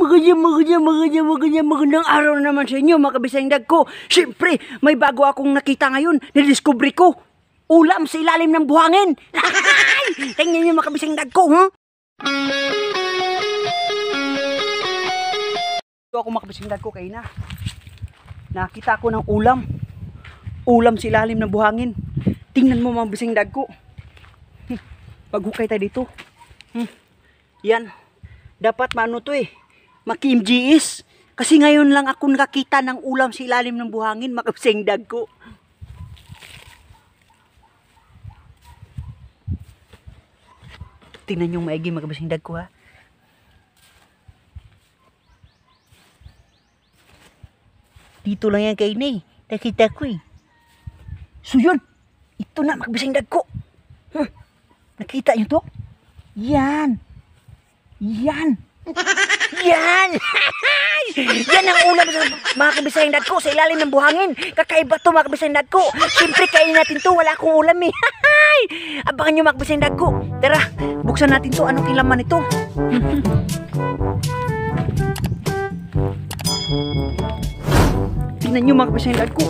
Magandang, magandang, magandang, magandang, magandang araw naman sa inyo, mga kabisayang dagko. Siyempre, may bago akong nakita ngayon, nidiscovery ko. Ulam sa ilalim ng buhangin. Tingnan niyo, mga kabisayang dagko, ha? Huh? ako, mga kabisayang dagko, kayo na. Nakita ko ng ulam. Ulam sa ilalim ng buhangin. Tingnan mo, mga kabisayang dagko. Hm. Paghukay tayo dito. Hm. Yan. Dapat maano to eh makimGS. Kasi ngayon lang ako nakakita ng ulam sa ilalim ng buhangin, makapsengdag ko. Tingnan yung maigi makapsengdag ko ha. Dito lang yan kay Inay. Nakita ko eh. So yun, ito na magbisingdag ko. Hmm. Nakita nyo to? Yan. Yan. Yan! Yan ang ulam sa mga kabisayang dad ko sa ilalim ng buhangin. Kakaiba to mga kabisayang dad ko. Siyempre kainin natin to. Wala akong ulam eh. Abangan nyo mga kabisayang dad ko. Tara, buksan natin to. Anong ilaman nito? Tingnan nyo mga kabisayang dad ko.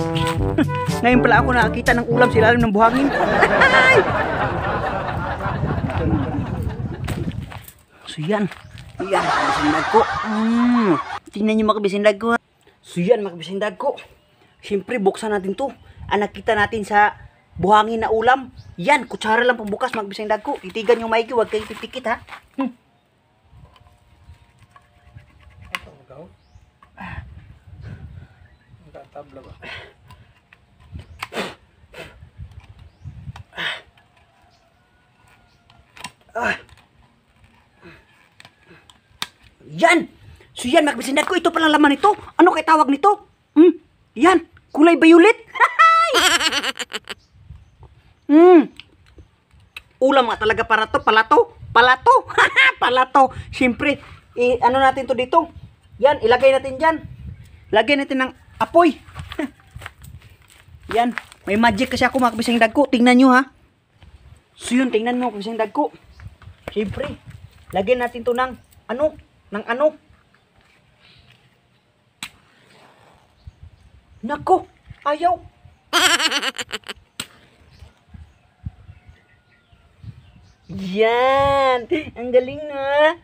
Ngayon pala ako nakakita ng ulam sa ilalim ng buhangin. so yan. Iyan, kabisindag ko. Mm. Tingnan nyo mga kabisindag ko. So yan mga kabisindag ko. Siyempre, buksan natin to. Ang nakita natin sa buhangin na ulam. Yan, kutsara lang pambukas mga kabisindag ko. Itigan nyo Mikey. huwag kayo titikit ha. Hmm. Tabla ba? Ah. ah. Yan! So yan, mga kabisindat ko, ito palang laman nito. Ano kay tawag nito? Hmm, yan, kulay violet. Hmm, ulam nga talaga para to, palato, palato, palato. Siyempre, i ano natin to dito? Yan, ilagay natin dyan. Lagay natin ng apoy. yan, may magic kasi ako mga kabisang dagko. Tingnan nyo ha. So yun, tingnan mo kabisang dagko. Siyempre, lagay natin to ng ano, ng ano. Nako, ayaw. Yan. Ang galing na.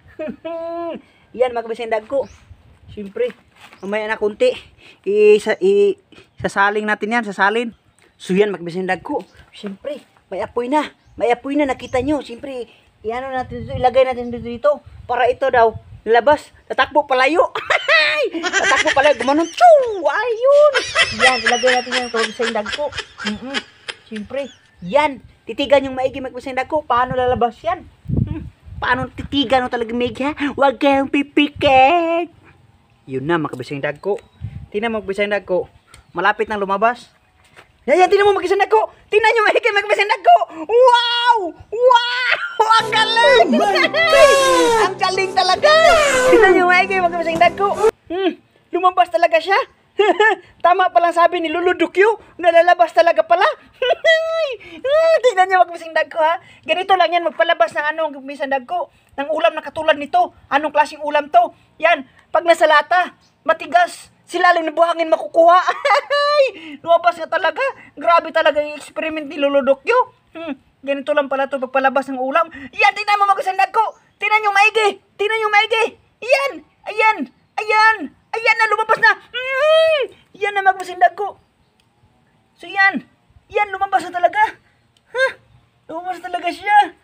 Yan, magkabisang dag ko. Siyempre, mamaya na kunti. Isa, i, sasaling natin yan, sasalin. So yan, magkabisang ko. Siyempre, may apoy na. May apoy na, nakita nyo. Siyempre, iano natin ilagay natin dito para ito daw Labas, tatakbo palayo. Ay! Tatakbo palayo, gumanon. Choo! Ayun! Yan, ilagay natin yung kawag sa dagko. Mm -mm. Siyempre, yan. Titigan yung maigi magpasa yung dagko. Paano lalabas yan? Hmm. Paano titigan o talaga maigi ha? Huwag kayong pipikit. Yun na, makabasa yung dagko. Tingnan mo magpasa yung dagko. Malapit nang lumabas. Yan, yan, tingnan mo magpasa yung dagko. Tingnan yung maigi magpasa yung dagko. Wow! Wow! ang galing! Oh my God! ang galing talaga! Kita niyo nga kayo magkabasing dagko. Hmm, lumabas talaga siya. Tama palang sabi ni Lulu Dukyo, nalalabas talaga pala. hmm, tingnan niyo magkabasing dagko ha. Ganito lang yan, magpalabas ng ano, magkabasing dagko. Ng ulam na katulad nito. Anong klaseng ulam to? Yan, pag nasa lata, matigas, silalim na buhangin makukuha. lumabas na talaga. Grabe talaga yung experiment ni Lolo Dokyo. Hmm. Ganito lang pala to pagpalabas ng ulam. Yan, tingnan mo mga sandag ko. Tingnan nyo maigi. Tingnan nyo maigi. Yan, ayan, ayan, ayan na, lumabas na. Mm, yan na mga sandag ko. So yan, yan, lumabas na talaga. Huh, lumabas na talaga siya.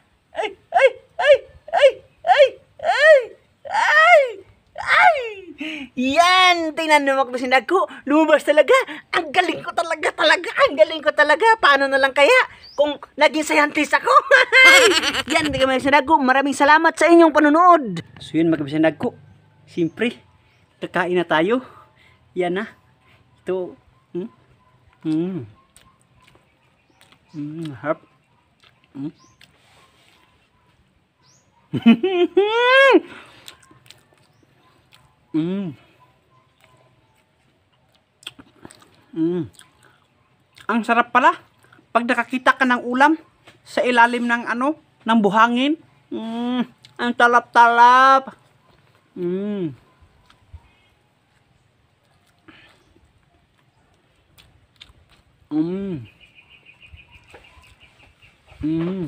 tinan mo magbasin ako, lumabas talaga. Ang galing ko talaga talaga, ang galing ko talaga. Paano na lang kaya kung naging scientist ako? Yan, mga kabasin ko. maraming salamat sa inyong panonood. So yun mga kabasin ako, simpre, kakain na tayo. Yan na. Ito, hmm? Hmm. Hmm, harap. Hmm. Mmm. Mm. Ang sarap pala pag nakakita ka ng ulam sa ilalim ng ano, ng buhangin. Mm. Ang talap-talap. Mm. Mm. Mm.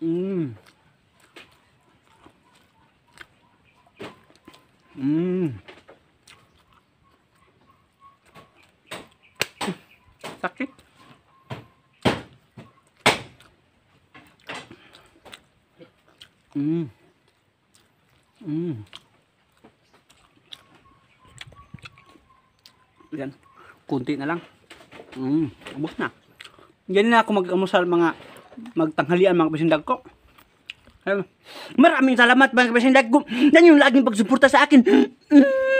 Mm. Mm. Sakit. Mm. Mm. Yan. Kunti na lang. Mm. Ubus na. Yan na ako mag-amusal mga magtanghalian mga kapasindag ko. Maraming salamat mga kapasindag ko. Yan yung laging pagsuporta sa akin. Mm.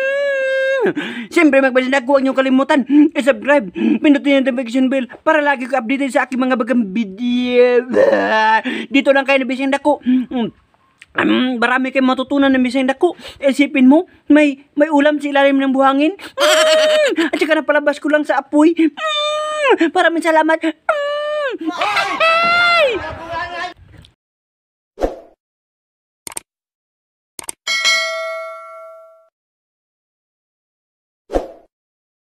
Siyempre magpasindak, huwag niyong kalimutan i-subscribe, eh, pindutin yung notification bell para lagi ko updated sa aking mga bagang video. Dito lang kayo nabisindak ko. Um, mm. mm, marami kayong matutunan na misang dako. Isipin mo, may may ulam sa ilalim ng buhangin. Mm! At saka napalabas ko lang sa apoy. Mm! Maraming salamat. Mm!